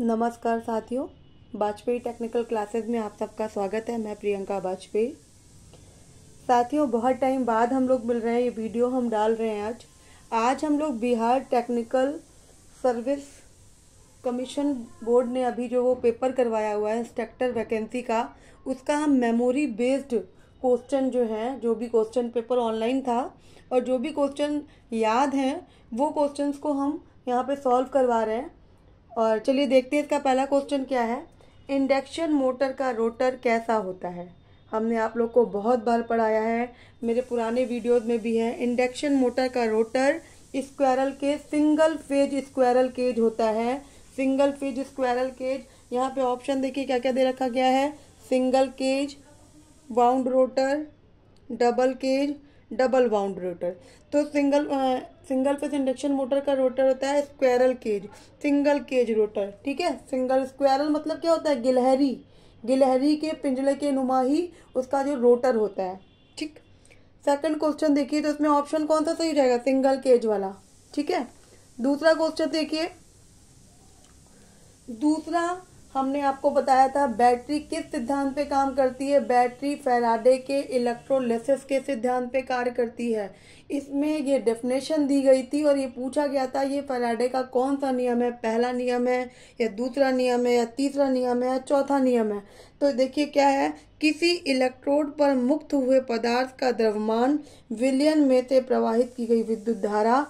नमस्कार साथियों Vajpayee technical classes में आप सबका स्वागत है मैं प्रियंका वाजपेयी साथियों बहुत टाइम बाद हम लोग मिल रहे हैं ये वीडियो हम डाल रहे हैं आज आज हम लोग Bihar technical service commission board ने अभी जो वो पेपर करवाया हुआ है इंस्ट्रक्टर वैकेंसी का उसका हम मेमोरी बेस्ड क्वेश्चन जो है जो भी क्वेश्चन पेपर ऑनलाइन था और जो भी क्वेश्चन याद हैं वो क्वेश्चंस को हम यहाँ पे सॉल्व करवा रहे हैं और चलिए देखते हैं इसका पहला क्वेश्चन क्या है इंडक्शन मोटर का रोटर कैसा होता है हमने आप लोग को बहुत बार पढ़ाया है मेरे पुराने वीडियोस में भी है इंडक्शन मोटर का rotor squirrel cage single phase squirrel cage होता है सिंगल फेज स्क्वायरल केज यहाँ पे ऑप्शन देखिए क्या क्या दे रखा गया है single cage wound rotor double cage double wound rotor तो single ah, single phase induction motor का रोटर होता है squirrel cage single cage rotor ठीक है सिंगल स्क्वायरल मतलब क्या होता है गिलहरी गिलहरी के पिंजले के नुमा ही उसका जो रोटर होता है ठीक सेकंड क्वेश्चन देखिए तो इसमें ऑप्शन कौन सा सही रहेगा सिंगल केज वाला ठीक है दूसरा क्वेश्चन देखिए दूसरा हमने आपको बताया था बैटरी किस सिद्धांत पे काम करती है बैटरी फैराडे के इलेक्ट्रोलिसिस के सिद्धांत पे कार्य करती है इसमें ये डेफिनेशन दी गई थी और ये पूछा गया था ये फैराडे का कौन सा नियम है पहला नियम है या दूसरा नियम है या तीसरा नियम है या चौथा नियम है तो देखिए क्या है किसी इलेक्ट्रोड पर मुक्त हुए पदार्थ का द्रव्यमान विलियन में से प्रवाहित की गई विद्युत धारा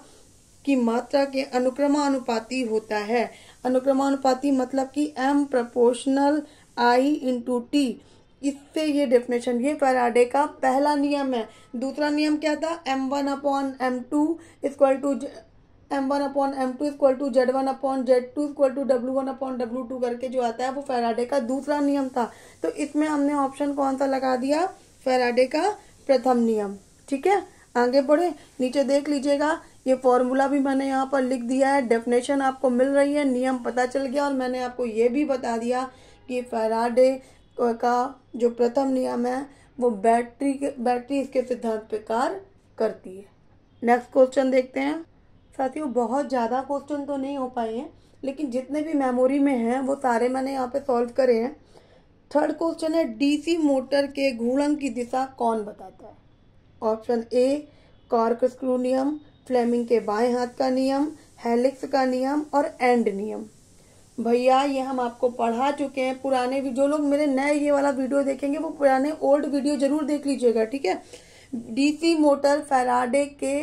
की मात्रा के अनुक्रमानुपाती होता है अनुक्रमानुपाती मतलब कि M proportional I into T इससे ये डेफिनेशन ये फैराडे का पहला नियम है दूसरा नियम क्या था M one upon M two equal to M one upon M two equal to Z one upon Z two equal to W one upon W two करके जो आता है वो फेराडे का दूसरा नियम था तो इसमें हमने ऑप्शन कौन सा लगा दिया फेराडे का प्रथम नियम ठीक है आगे बढ़े नीचे देख लीजिएगा ये फॉर्मूला भी मैंने यहाँ पर लिख दिया है डेफिनेशन आपको मिल रही है नियम पता चल गया और मैंने आपको ये भी बता दिया कि फैराडे का जो प्रथम नियम है वो बैटरी के बैटरी इसके सिद्धांत पे कार्य करती है नेक्स्ट क्वेश्चन देखते हैं साथियों बहुत ज़्यादा क्वेश्चन तो नहीं हो पाए हैं लेकिन जितने भी मेमोरी में हैं वो सारे मैंने यहाँ पे सॉल्व करे हैं थर्ड क्वेश्चन है डीसी मोटर के घूर्णन की दिशा कौन बताता है ऑप्शन ए कॉर्क स्क्रू नियम फ्लेमिंग के बाएं हाथ का नियम हेलिक्स का नियम और एंड नियम भैया ये हम आपको पढ़ा चुके हैं पुराने जो लोग मेरे नए ये वाला वीडियो देखेंगे वो पुराने ओल्ड वीडियो जरूर देख लीजिएगा ठीक है डीसी मोटर फैराडे के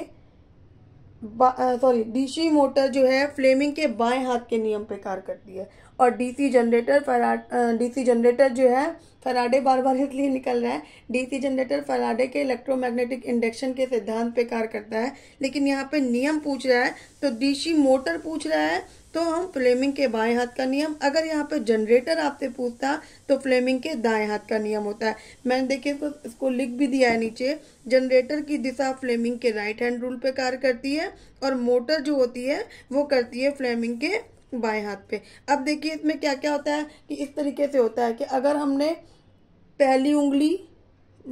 सॉरी डीसी मोटर जो है फ्लेमिंग के बाएं हाथ के नियम पे कार्य करती है और डीसी जनरेटर फरा डीसी जनरेटर जो है फराडे बार बार इसलिए निकल रहा है डीसी जनरेटर फराडे के इलेक्ट्रोमैग्नेटिक इंडक्शन के सिद्धांत पे कार्य करता है लेकिन यहाँ पे नियम पूछ रहा है तो डीसी मोटर पूछ रहा है तो हम फ्लेमिंग के बाएं हाथ का नियम अगर यहाँ पे जनरेटर आपसे पूछता तो फ्लेमिंग के दाएं हाथ का नियम होता है मैंने देखिए तो इसको लिख भी दिया है नीचे जनरेटर की दिशा फ्लेमिंग के राइट हैंड रूल पे कार्य करती है और मोटर जो होती है वो करती है फ्लेमिंग के बाएं हाथ पे अब देखिए इसमें क्या क्या होता है कि इस तरीके से होता है कि अगर हमने पहली उंगली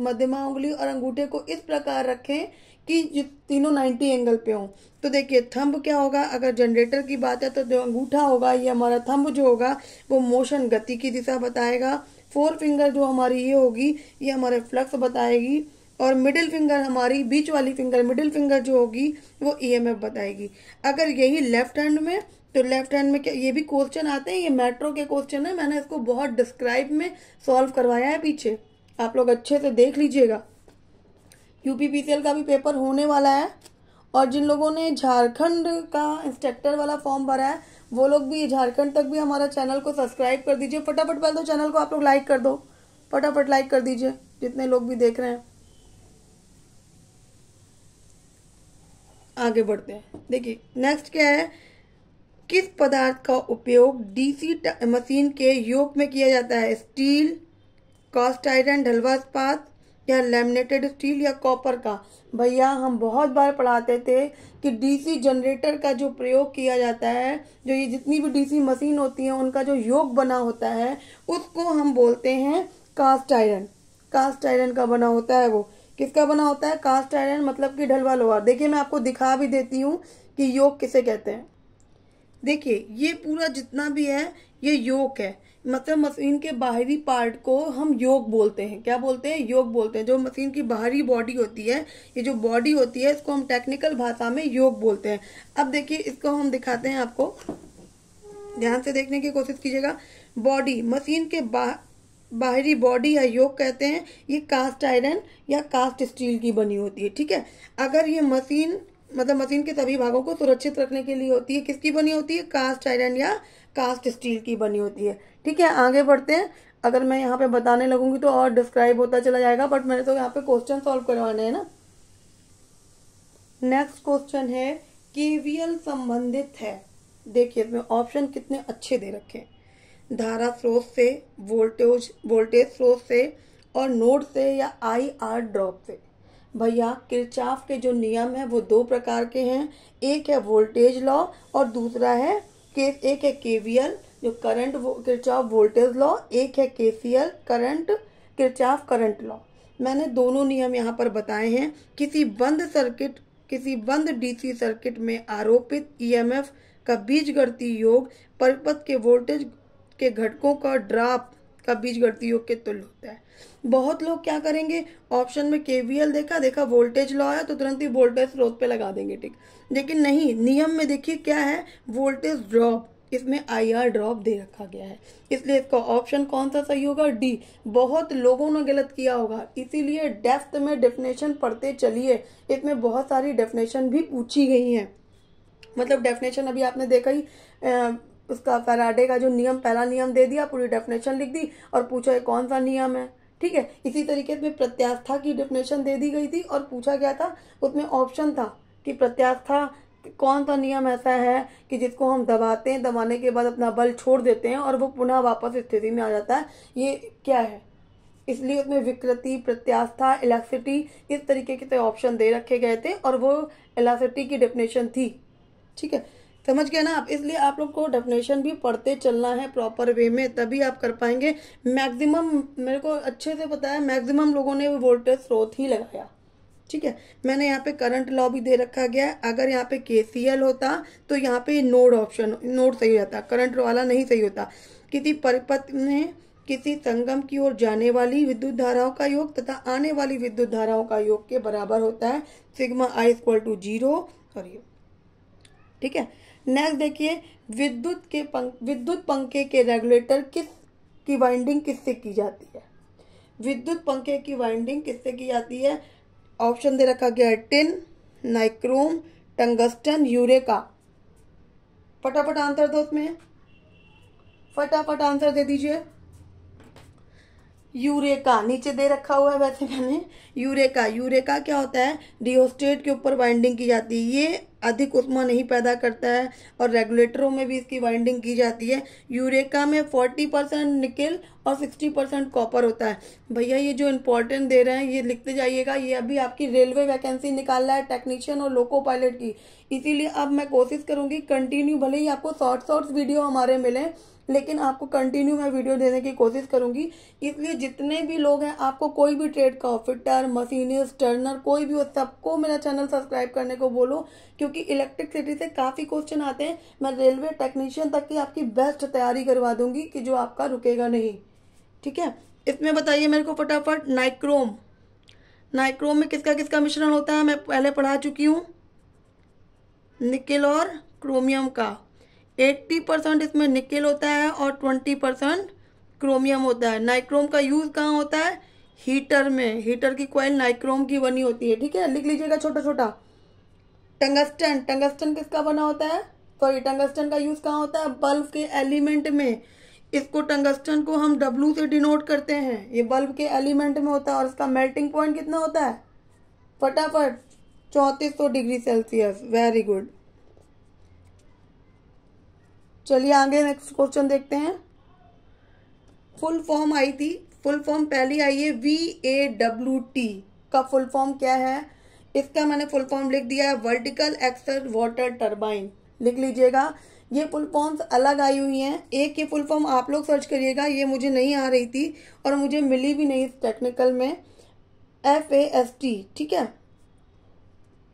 मध्यमा उंगली और अंगूठे को इस प्रकार रखें कि तीनों 90 एंगल पे हों तो देखिए थंब क्या होगा अगर जनरेटर की बात है तो जो अंगूठा होगा ये हमारा थंब जो होगा वो मोशन गति की दिशा बताएगा फोर फिंगर जो हमारी ये होगी ये हमारे फ्लक्स बताएगी और मिडिल फिंगर हमारी बीच वाली फिंगर मिडिल फिंगर जो होगी वो ईएमएफ e बताएगी अगर यही लेफ्ट हैंड में तो लेफ्ट हैंड में क्या ये भी क्वेश्चन आते हैं ये मेट्रो के क्वेश्चन है मैंने इसको बहुत डिस्क्राइब में सॉल्व करवाया है पीछे आप लोग अच्छे से देख लीजिएगा एल का भी पेपर होने वाला है और जिन लोगों ने झारखंड का इंस्ट्रक्टर वाला फॉर्म भरा है वो लोग भी झारखंड तक भी हमारा चैनल को सब्सक्राइब कर दीजिए फटाफट पहले तो चैनल को आप लोग लाइक कर दो फटाफट लाइक कर दीजिए जितने लोग भी देख रहे हैं आगे बढ़ते हैं देखिए नेक्स्ट क्या है किस पदार्थ का उपयोग डीसी मशीन के योग में किया जाता है स्टील कास्ट आयरन ढलवा इस्पात या लेमिनेटेड स्टील या कॉपर का भैया हम बहुत बार पढ़ाते थे कि डीसी जनरेटर का जो प्रयोग किया जाता है जो ये जितनी भी डीसी मशीन होती है उनका जो योग बना होता है उसको हम बोलते हैं कास्ट आयरन कास्ट आयरन का बना होता है वो किसका बना होता है कास्ट आयरन मतलब कि ढलवा लोहार देखिए मैं आपको दिखा भी देती हूँ कि योग किसे कहते हैं देखिए ये पूरा जितना भी है ये योग है मतलब मशीन के बाहरी पार्ट को हम योग बोलते हैं क्या बोलते हैं योग बोलते हैं जो मशीन की बाहरी बॉडी होती है ये जो बॉडी होती है इसको हम टेक्निकल भाषा में योग बोलते हैं अब देखिए इसको हम दिखाते हैं आपको ध्यान से देखने की कोशिश कीजिएगा बॉडी मशीन के बाहर बाहरी बॉडी या योग कहते हैं ये कास्ट आयरन या कास्ट स्टील की बनी होती है ठीक है अगर ये मशीन मतलब मशीन के सभी भागों को सुरक्षित रखने के लिए होती है किसकी बनी होती है कास्ट आयरन या कास्ट स्टील की बनी होती है ठीक है आगे बढ़ते हैं अगर मैं यहाँ पे बताने लगूंगी तो और डिस्क्राइब होता चला जाएगा बट मेरे तो यहाँ पे क्वेश्चन सॉल्व करवाने हैं ना नेक्स्ट क्वेश्चन है केवीएल संबंधित है देखिए इसमें ऑप्शन कितने अच्छे दे रखे हैं धारा स्रोत से वोल्टेज वोल्टेज स्रोत से और नोड से या आई आर ड्रॉप से भैया किरचाफ के जो नियम है वो दो प्रकार के हैं एक है वोल्टेज लॉ और दूसरा है केस एक है केवीएल जो करंट वो, किरचाफ वोल्टेज लॉ एक है KCL current Kirchhoff current law मैंने दोनों नियम यहाँ पर बताए हैं किसी बंद सर्किट किसी बंद डीसी सर्किट में आरोपित ईएमएफ e का बीजगणितीय योग परिपथ के वोल्टेज के घटकों का ड्राप का बीज गणती योग के तुल्य होता है बहुत लोग क्या करेंगे ऑप्शन में केवीएल देखा देखा वोल्टेज लॉ है तो तुरंत ही वोल्टेज स्रोत पे लगा देंगे ठीक लेकिन नहीं नियम में देखिए क्या है वोल्टेज ड्रॉप इसमें आईआर ड्रॉप दे रखा गया है इसलिए इसका ऑप्शन कौन सा सही होगा डी बहुत लोगों ने गलत किया होगा इसीलिए डेफ्थ में डेफिनेशन पढ़ते चलिए इसमें बहुत सारी डेफिनेशन भी पूछी गई हैं मतलब डेफिनेशन अभी आपने देखा ही उसका फैराडे का जो नियम पहला नियम दे दिया पूरी डेफिनेशन लिख दी और पूछा कौन सा नियम है ठीक है इसी तरीके से प्रत्यास्था की डेफिनेशन दे दी गई थी और पूछा गया था उसमें ऑप्शन था कि प्रत्यास्था कौन सा नियम ऐसा है कि जिसको हम दबाते हैं दबाने के बाद अपना बल छोड़ देते हैं और वो पुनः वापस स्थिति में आ जाता है ये क्या है इसलिए उसमें विकृति प्रत्यास्था इलास्टिटी इस तरीके के ऑप्शन तो दे रखे गए थे और वो इलास्टिटी की डेफिनेशन थी ठीक है समझ गए ना आप इसलिए आप लोग को डेफिनेशन भी पढ़ते चलना है प्रॉपर वे में तभी आप कर पाएंगे मैक्सिमम मेरे को अच्छे से पता है मैक्सिमम लोगों ने वोल्टेज स्रोत ही लगाया ठीक है मैंने यहाँ पे करंट लॉ भी दे रखा गया है अगर यहाँ पे के होता तो यहाँ पे नोड ऑप्शन नोड सही रहता करंट वाला नहीं सही होता किसी परिपथ में किसी संगम की ओर जाने वाली विद्युत धाराओं का योग तथा आने वाली विद्युत धाराओं का योग के बराबर होता है sigma I equal to zero और ये ठीक है नेक्स्ट देखिए विद्युत के पंख विद्युत पंखे के रेगुलेटर किस की वाइंडिंग किससे की जाती है विद्युत पंखे की वाइंडिंग किससे की जाती है ऑप्शन दे रखा गया है टिन नाइक्रोम टंगस्टन यूरेका फटाफट आंसर दो उसमें फटाफट आंसर दे दीजिए यूरेका नीचे दे रखा हुआ है वैसे मैंने यूरेका यूरेका क्या होता है डिओस्टेट के ऊपर वाइंडिंग की जाती है ये अधिक उष्मा नहीं पैदा करता है और रेगुलेटरों में भी इसकी वाइंडिंग की जाती है यूरेका में फोर्टी परसेंट निकल और सिक्सटी परसेंट कॉपर होता है भैया ये जो इंपॉर्टेंट दे रहे हैं ये लिखते जाइएगा ये अभी आपकी रेलवे वैकेंसी निकाल रहा है टेक्नीशियन और लोको पायलट की इसीलिए अब मैं कोशिश करूँगी कंटिन्यू भले ही आपको शॉर्ट शॉर्ट्स वीडियो हमारे मिलें लेकिन आपको कंटिन्यू मैं वीडियो देने की कोशिश करूंगी इसलिए जितने भी लोग हैं आपको कोई भी ट्रेड का फिटर मशीन टर्नर कोई भी हो सबको मेरा चैनल सब्सक्राइब करने को बोलो क्योंकि इलेक्ट्रिकसिटी से काफी क्वेश्चन आते हैं मैं रेलवे टेक्नीशियन तक की आपकी बेस्ट तैयारी करवा दूंगी कि जो आपका रुकेगा नहीं ठीक है इसमें बताइए मेरे को फटाफट नाइक्रोम नाइक्रोम में किसका किसका मिश्रण होता है मैं पहले पढ़ा चुकी हूँ निकिल और क्रोमियम का एट्टी परसेंट इसमें निकेल होता है और ट्वेंटी परसेंट क्रोमियम होता है नाइक्रोम का यूज़ कहाँ होता है हीटर में हीटर की कोयल नाइक्रोम की बनी होती है ठीक है लिख लीजिएगा छोटा छोटा टंगस्टन टंगस्टन किसका बना होता है सॉरी टंगस्टन का यूज़ कहाँ होता है बल्ब के एलिमेंट में इसको टंगस्टन को हम डब्लू से डिनोट करते हैं ये बल्ब के एलिमेंट में होता है और इसका मेल्टिंग पॉइंट कितना होता है फटाफट चौंतीस सौ डिग्री सेल्सियस वेरी गुड चलिए आगे नेक्स्ट क्वेश्चन देखते हैं फुल फॉर्म आई थी फुल फॉर्म पहली आई है वी ए डब्ल्यू टी का फुल फॉर्म क्या है इसका मैंने फुल फॉर्म लिख दिया है वर्टिकल एक्सल वाटर टर्बाइन लिख लीजिएगा ये फुल फॉर्म्स अलग आई हुई हैं एक ये फुल फॉर्म आप लोग सर्च करिएगा ये मुझे नहीं आ रही थी और मुझे मिली भी नहीं इस टेक्निकल में एफ ए एस टी ठीक है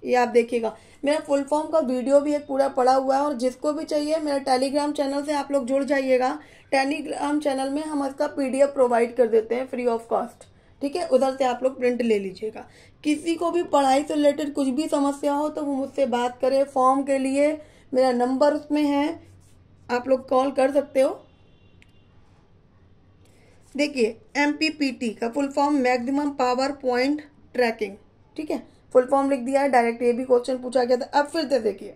ये आप देखिएगा मेरा फुल फॉर्म का वीडियो भी एक पूरा पड़ा हुआ है और जिसको भी चाहिए मेरा टेलीग्राम चैनल से आप लोग जुड़ जाइएगा टेलीग्राम चैनल में हम इसका पीडीएफ प्रोवाइड कर देते हैं फ्री ऑफ कॉस्ट ठीक है उधर से आप लोग प्रिंट ले लीजिएगा किसी को भी पढ़ाई से रिलेटेड कुछ भी समस्या हो तो वो मुझसे बात करें फॉर्म के लिए मेरा नंबर उसमें है आप लोग कॉल कर सकते हो देखिए एम का full form maximum power point tracking ठीक है फुल फॉर्म लिख दिया है डायरेक्ट ये भी क्वेश्चन पूछा गया था अब फिर से देखिए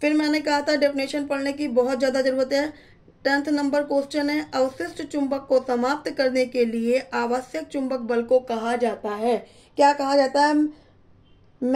फिर मैंने कहा था डेफिनेशन पढ़ने की बहुत ज़्यादा ज़रूरत है टेंथ नंबर क्वेश्चन है अवशिष्ट चुंबक को समाप्त करने के लिए आवश्यक चुंबक बल को कहा जाता है क्या कहा जाता है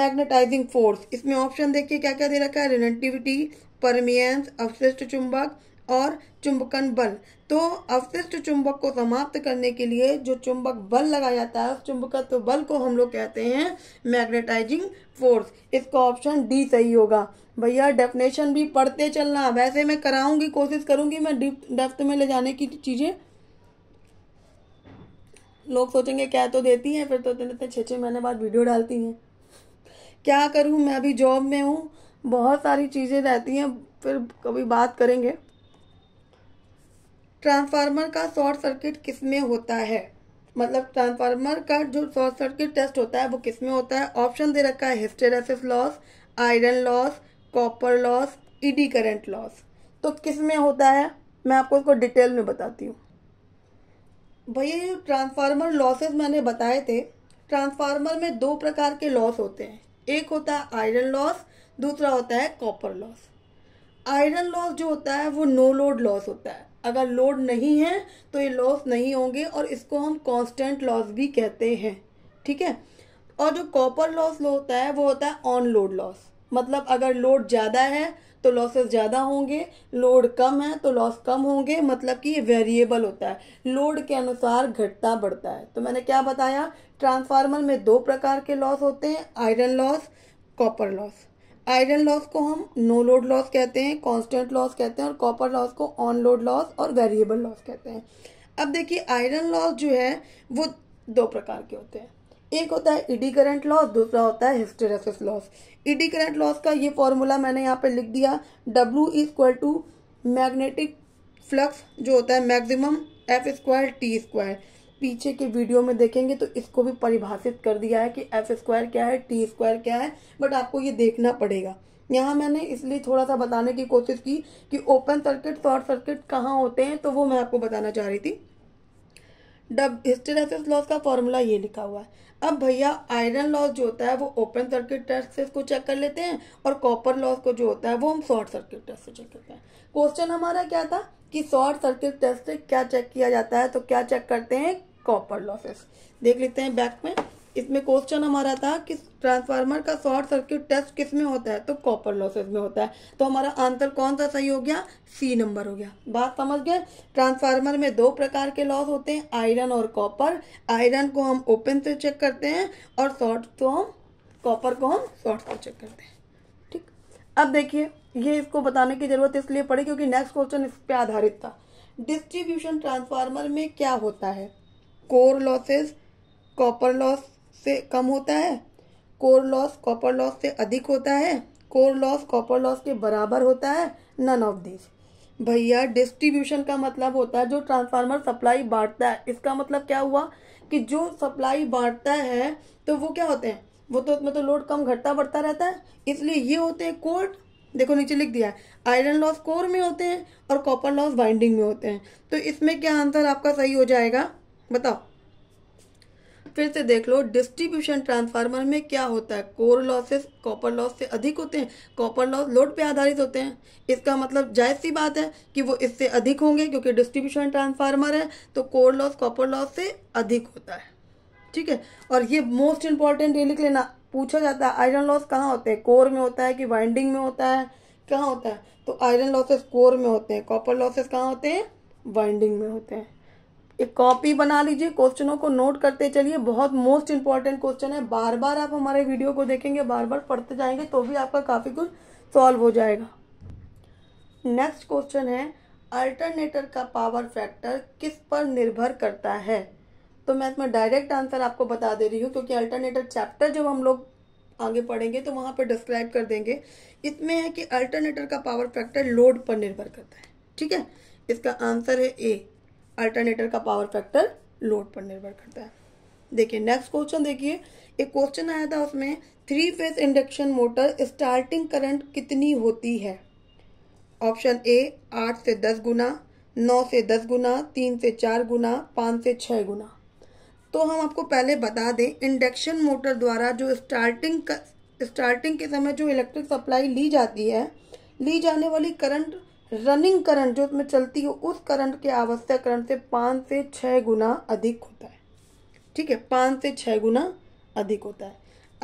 मैग्नेटाइजिंग फोर्स इसमें ऑप्शन देखिए क्या क्या दे रखा है रिलेटिविटी परमियंस अवशिष्ट चुंबक और चुंबकन बल तो अवशिष्ट चुंबक को समाप्त करने के लिए जो चुंबक बल लगाया जाता है उस चुंबकत्व बल को हम लोग कहते हैं मैग्नेटाइजिंग फोर्स इसका ऑप्शन डी सही होगा भैया डेफिनेशन भी पढ़ते चलना वैसे मैं कराऊंगी कोशिश करूंगी मैं डेफ्थ में ले जाने की चीज़ें लोग सोचेंगे क्या तो देती हैं फिर तो इतने इतने छः छः महीने बाद वीडियो डालती हैं क्या करूँ मैं अभी जॉब में हूँ बहुत सारी चीज़ें रहती हैं फिर कभी बात करेंगे ट्रांसफार्मर का शॉर्ट सर्किट किस में होता है मतलब ट्रांसफार्मर का जो शॉर्ट सर्किट टेस्ट होता है वो किस में होता है ऑप्शन दे रखा है hysteresis loss iron loss copper loss eddy current loss तो किस में होता है मैं आपको इसको डिटेल में बताती हूँ भैया जो ट्रांसफार्मर लॉसेस मैंने बताए थे ट्रांसफार्मर में दो प्रकार के लॉस होते हैं एक होता है आयरन लॉस दूसरा होता है कॉपर लॉस आयरन लॉस जो होता है वो नो लोड लॉस होता है अगर लोड नहीं है तो ये लॉस नहीं होंगे और इसको हम कांस्टेंट लॉस भी कहते हैं ठीक है और जो कॉपर लॉस होता है वो होता है ऑन लोड लॉस मतलब अगर लोड ज़्यादा है तो लॉसेस ज़्यादा होंगे लोड कम है तो लॉस कम होंगे मतलब कि ये वेरिएबल होता है लोड के अनुसार घटता बढ़ता है तो मैंने क्या बताया ट्रांसफार्मर में दो प्रकार के लॉस होते हैं iron loss copper loss iron loss को हम नो लोड लॉस कहते हैं कांस्टेंट लॉस कहते हैं और कॉपर लॉस को ऑन लोड लॉस और वेरिएबल लॉस कहते हैं अब देखिए आयरन लॉस जो है वो दो प्रकार के होते हैं एक होता है ईडी करंट लॉस दूसरा होता है hysteresis loss eddy current loss का ये फॉर्मूला मैंने यहाँ पर लिख दिया W equal to magnetic flux जो होता है maximum F square T square पीछे के वीडियो में देखेंगे तो इसको भी परिभाषित कर दिया है कि एफ स्क्वायर क्या है टी स्क्वायर क्या है बट आपको ये देखना पड़ेगा यहाँ मैंने इसलिए थोड़ा सा बताने की कोशिश की कि ओपन सर्किट शॉर्ट सर्किट कहाँ होते हैं तो वो मैं आपको बताना चाह रही थी डब हिस्टेरेसिस लॉस का फॉर्मूला ये लिखा हुआ है अब भैया आयरन लॉस जो होता है वो ओपन सर्किट टेस्ट से इसको चेक कर लेते हैं और कॉपर लॉस को जो होता है वो हम शॉर्ट सर्किट टेस्ट से चेक करते हैं क्वेश्चन हमारा क्या था कि शॉर्ट सर्किट टेस्ट से क्या चेक किया जाता है तो क्या चेक करते हैं कॉपर लॉसेस देख लेते हैं बैक में इसमें क्वेश्चन हमारा था कि ट्रांसफार्मर का शॉर्ट सर्किट टेस्ट किस में होता है तो कॉपर लॉसेस में होता है तो हमारा आंसर कौन सा सही हो गया सी नंबर हो गया बात समझ गए ट्रांसफार्मर में दो प्रकार के लॉस होते हैं आयरन और कॉपर आयरन को हम ओपन से चेक करते हैं और शॉर्ट को हम कॉपर को हम शॉर्ट से चेक करते हैं ठीक अब देखिए ये इसको बताने की जरूरत इसलिए पड़ी क्योंकि नेक्स्ट क्वेश्चन इस पर आधारित था डिस्ट्रीब्यूशन ट्रांसफार्मर में क्या होता है कोर लॉसेस कॉपर लॉस से कम होता है कोर लॉस कॉपर लॉस से अधिक होता है कोर लॉस कॉपर लॉस के बराबर होता है नन ऑफ दिस भैया डिस्ट्रीब्यूशन का मतलब होता है जो ट्रांसफार्मर सप्लाई बांटता है इसका मतलब क्या हुआ कि जो सप्लाई बांटता है तो वो क्या होते हैं वो तो उसमें तो लोड कम घटता बढ़ता रहता है इसलिए ये होते हैं कोर्ट देखो नीचे लिख दिया है आयरन लॉस कोर में होते हैं और कॉपर लॉस बाइंडिंग में होते हैं तो इसमें क्या आंसर आपका सही हो जाएगा बताओ फिर से देख लो डिस्ट्रीब्यूशन ट्रांसफार्मर में क्या होता है कोर लॉसेस कॉपर लॉस से अधिक होते हैं कॉपर लॉस लोड पे आधारित होते हैं इसका मतलब जायज सी बात है कि वो इससे अधिक होंगे क्योंकि डिस्ट्रीब्यूशन ट्रांसफार्मर है तो कोर लॉस कॉपर लॉस से अधिक होता है ठीक है और ये मोस्ट इंपॉर्टेंट ये लिख लेना पूछा जाता है आयरन लॉस कहाँ होते हैं कोर में होता है कि वाइंडिंग में होता है कहाँ होता है तो आयरन लॉसेस कोर में होते हैं कॉपर लॉसेस कहाँ होते हैं वाइंडिंग में होते हैं एक कॉपी बना लीजिए क्वेश्चनों को नोट करते चलिए बहुत मोस्ट इंपॉर्टेंट क्वेश्चन है बार बार आप हमारे वीडियो को देखेंगे बार बार पढ़ते जाएंगे तो भी आपका काफ़ी कुछ सॉल्व हो जाएगा नेक्स्ट क्वेश्चन है अल्टरनेटर का पावर फैक्टर किस पर निर्भर करता है तो मैं इसमें डायरेक्ट आंसर आपको बता दे रही हूँ क्योंकि अल्टरनेटर चैप्टर जब हम लोग आगे पढ़ेंगे तो वहाँ पर डिस्क्राइब कर देंगे इसमें है कि अल्टरनेटर का पावर फैक्टर लोड पर निर्भर करता है ठीक है इसका आंसर है ए अल्टरनेटर का पावर फैक्टर लोड पर निर्भर करता है देखिए नेक्स्ट क्वेश्चन देखिए एक क्वेश्चन आया था उसमें three phase induction motor starting current कितनी होती है ऑप्शन ए आठ से दस गुना नौ से दस गुना तीन से चार गुना पाँच से छः गुना तो हम आपको पहले बता दें इंडक्शन मोटर द्वारा जो स्टार्टिंग स्टार्टिंग के समय जो इलेक्ट्रिक सप्लाई ली जाती है ली जाने वाली करंट रनिंग करंट जो उसमें चलती है उस करंट के आवश्यक करंट से पाँच से छः गुना अधिक होता है ठीक है पाँच से छः गुना अधिक होता है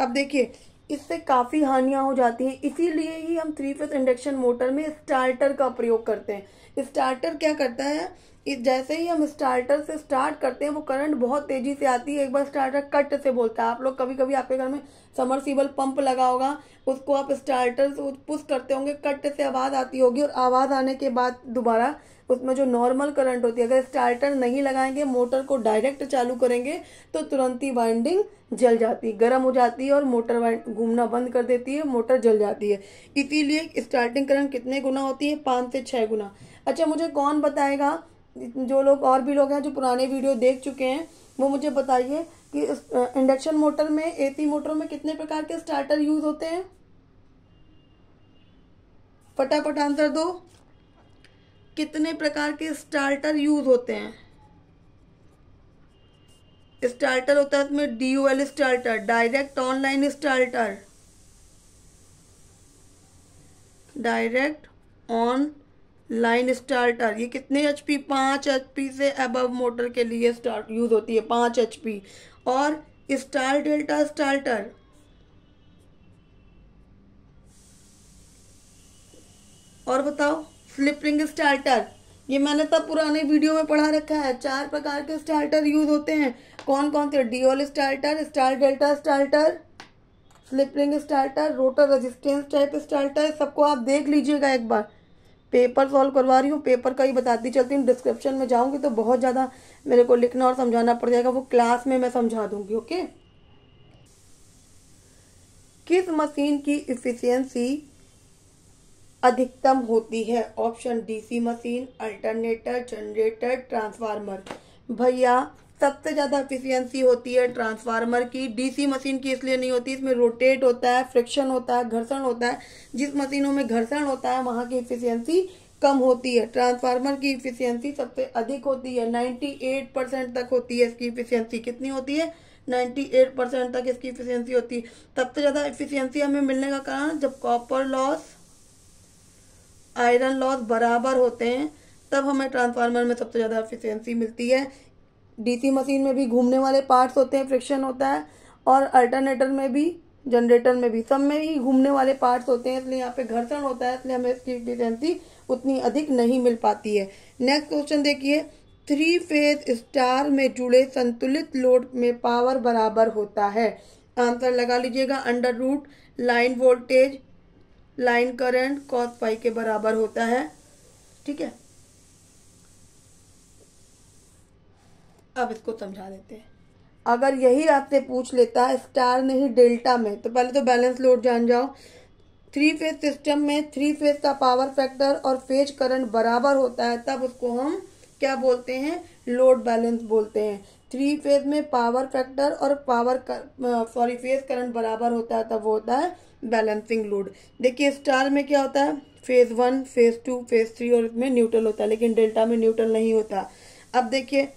अब देखिए इससे काफ़ी हानियां हो जाती हैं इसीलिए ही हम थ्री फेस इंडक्शन मोटर में स्टार्टर का प्रयोग करते हैं स्टार्टर क्या करता है जैसे ही हम स्टार्टर से स्टार्ट करते हैं वो करंट बहुत तेजी से आती है एक बार स्टार्टर कट से बोलता है आप लोग कभी कभी आपके घर में समरसीबल पंप लगा होगा उसको आप स्टार्टर से पुश करते होंगे कट से आवाज़ आती होगी और आवाज़ आने के बाद दोबारा उसमें जो नॉर्मल करंट होती है अगर स्टार्टर नहीं लगाएंगे मोटर को डायरेक्ट चालू करेंगे तो तुरंत ही वाइंडिंग जल जाती है गर्म हो जाती है और मोटर घूमना बंद कर देती है मोटर जल जाती है इसीलिए स्टार्टिंग करंट कितने गुना होती है पाँच से छः गुना अच्छा मुझे कौन बताएगा जो लोग और भी लोग हैं जो पुराने वीडियो देख चुके हैं वो मुझे बताइए कि इंडक्शन मोटर में एसी मोटर में कितने प्रकार के स्टार्टर यूज होते हैं फटाफट आंसर दो कितने प्रकार के स्टार्टर यूज होते हैं स्टार्टर होता है इसमें D U L starter direct online starter direct on line starter ये कितने एच पी पाँच एच पी से अबव मोटर के लिए स्टार्ट यूज़ होती है पाँच एच पी और स्टार डेल्टा स्टार्टर और बताओ स्लिप रिंग स्टार्टर ये मैंने तब तो पुराने वीडियो में पढ़ा रखा है चार प्रकार के स्टार्टर यूज होते हैं कौन कौन से DOL starter star delta starter slip ring starter rotor resistance type starter सबको आप देख लीजिएगा एक बार पेपर सॉल्व करवा रही हूँ पेपर का ही बताती चलती हूँ डिस्क्रिप्शन में जाऊँगी तो बहुत ज़्यादा मेरे को लिखना और समझाना पड़ जाएगा वो क्लास में मैं समझा दूँगी ओके किस मशीन की इफिशियंसी अधिकतम होती है option DC machine alternator generator transformer भैया सबसे ज़्यादा एफिशिएंसी होती है ट्रांसफार्मर की डीसी मशीन की इसलिए नहीं होती इसमें रोटेट होता है फ्रिक्शन होता है घर्षण होता है जिस मशीनों में घर्षण होता है वहाँ की एफिशिएंसी कम होती है ट्रांसफार्मर की इफिशियंसी सबसे अधिक होती है 98 परसेंट तक होती है इसकी इफिशियंसी कितनी होती है 98 परसेंट तक इसकी इफिशियंसी होती है सबसे ज़्यादा इफिशियंसी हमें मिलने का कारण जब कॉपर लॉस आयरन लॉस बराबर होते हैं तब हमें ट्रांसफार्मर में सबसे ज़्यादा इफिशियंसी मिलती है डीसी मशीन में भी घूमने वाले पार्ट्स होते हैं फ्रिक्शन होता है और अल्टरनेटर में भी जनरेटर में भी सब में ही घूमने वाले पार्ट्स होते हैं इसलिए यहाँ पे घर्षण होता है इसलिए हमें इसकी इफिशियंसी उतनी अधिक नहीं मिल पाती है नेक्स्ट क्वेश्चन देखिए थ्री फेज स्टार में जुड़े संतुलित लोड में पावर बराबर होता है आंसर लगा लीजिएगा under root line voltage line current cos pi के बराबर होता है ठीक है अब इसको समझा देते हैं अगर यही आपसे पूछ लेता है स्टार नहीं डेल्टा में तो पहले तो बैलेंस लोड जान जाओ थ्री फेज सिस्टम में थ्री फेज का पावर फैक्टर और फेज करंट बराबर होता है तब उसको हम क्या बोलते हैं लोड बैलेंस बोलते हैं थ्री फेज में पावर फैक्टर और पावर सॉरी फेज करंट बराबर होता है तब वो होता है बैलेंसिंग लोड देखिए स्टार में क्या होता है phase one phase two phase three और इसमें न्यूट्रल होता है लेकिन डेल्टा में न्यूट्रल नहीं होता अब देखिए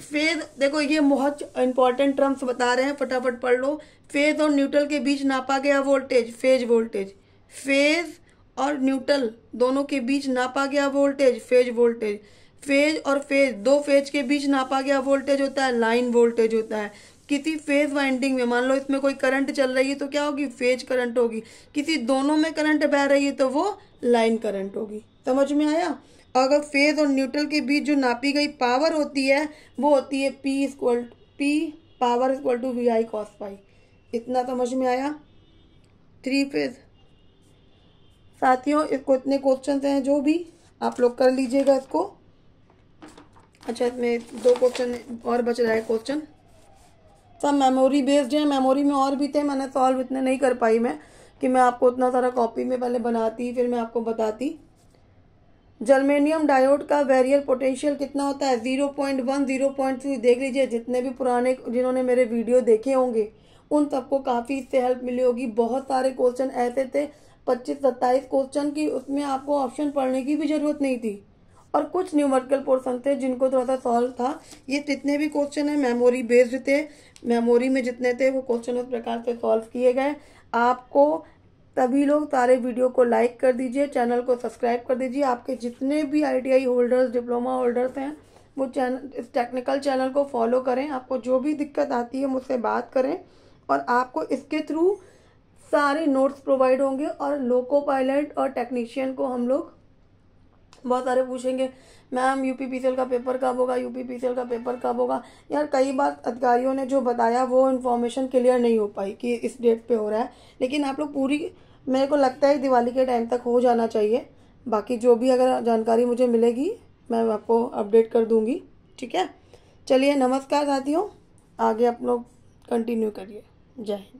फेज देखो ये बहुत इंपॉर्टेंट टर्म्स बता रहे हैं फटाफट पढ़ लो फेज और न्यूट्रल के बीच नापा गया वोल्टेज फेज वोल्टेज फेज और न्यूट्रल दोनों के बीच नापा गया वोल्टेज फेज वोल्टेज फेज और फेज दो फेज के बीच नापा गया वोल्टेज होता है लाइन वोल्टेज होता है किसी फेज वाइंडिंग में मान लो इसमें कोई करंट चल रही है तो क्या होगी फेज करंट होगी किसी दोनों में करंट बह रही है तो वो लाइन करंट होगी समझ में आया अगर फेज और न्यूट्रल के बीच जो नापी गई पावर होती है वो होती है P equal P power equal to V I cos pi इतना समझ में आया थ्री फेज साथियों इसको इतने क्वेश्चन हैं जो भी आप लोग कर लीजिएगा इसको अच्छा इसमें दो क्वेश्चन और बच रहा है क्वेश्चन सब मेमोरी बेस्ड है मेमोरी में और भी थे मैंने सॉल्व इतने नहीं कर पाई मैं कि मैं आपको उतना सारा कॉपी में पहले बनाती फिर मैं आपको बताती जर्मेनियम डायोड का वेरियर पोटेंशियल कितना होता है zero point one zero point three देख लीजिए जितने भी पुराने जिन्होंने मेरे वीडियो देखे होंगे उन सबको काफ़ी इससे हेल्प मिली होगी बहुत सारे क्वेश्चन ऐसे थे पच्चीस सत्ताईस क्वेश्चन की उसमें आपको ऑप्शन पढ़ने की भी ज़रूरत नहीं थी और कुछ न्यूमर्कल पोर्सन थे जिनको थोड़ा सा सॉल्व था ये जितने भी क्वेश्चन हैं मेमोरी बेस्ड थे मेमोरी में जितने थे वो क्वेश्चन उस प्रकार से सॉल्व किए गए आपको तभी लोग सारे वीडियो को लाइक कर दीजिए चैनल को सब्सक्राइब कर दीजिए आपके जितने भी आई होल्डर्स डिप्लोमा होल्डर्स हैं वो चैनल इस टेक्निकल चैनल को फॉलो करें आपको जो भी दिक्कत आती है मुझसे बात करें और आपको इसके थ्रू सारे नोट्स प्रोवाइड होंगे और लोको पायलट और टेक्नीशियन को हम लोग बहुत सारे पूछेंगे मैम यू पी का पेपर कब होगा यू पी का पेपर कब होगा यार कई बार अधिकारियों ने जो बताया वो इन्फॉर्मेशन क्लियर नहीं हो पाई कि इस डेट पे हो रहा है लेकिन आप लोग पूरी मेरे को लगता है दिवाली के टाइम तक हो जाना चाहिए बाकी जो भी अगर जानकारी मुझे मिलेगी मैं आपको अपडेट कर दूंगी ठीक है चलिए नमस्कार साथियों आगे आप लोग कंटिन्यू करिए जय हिंद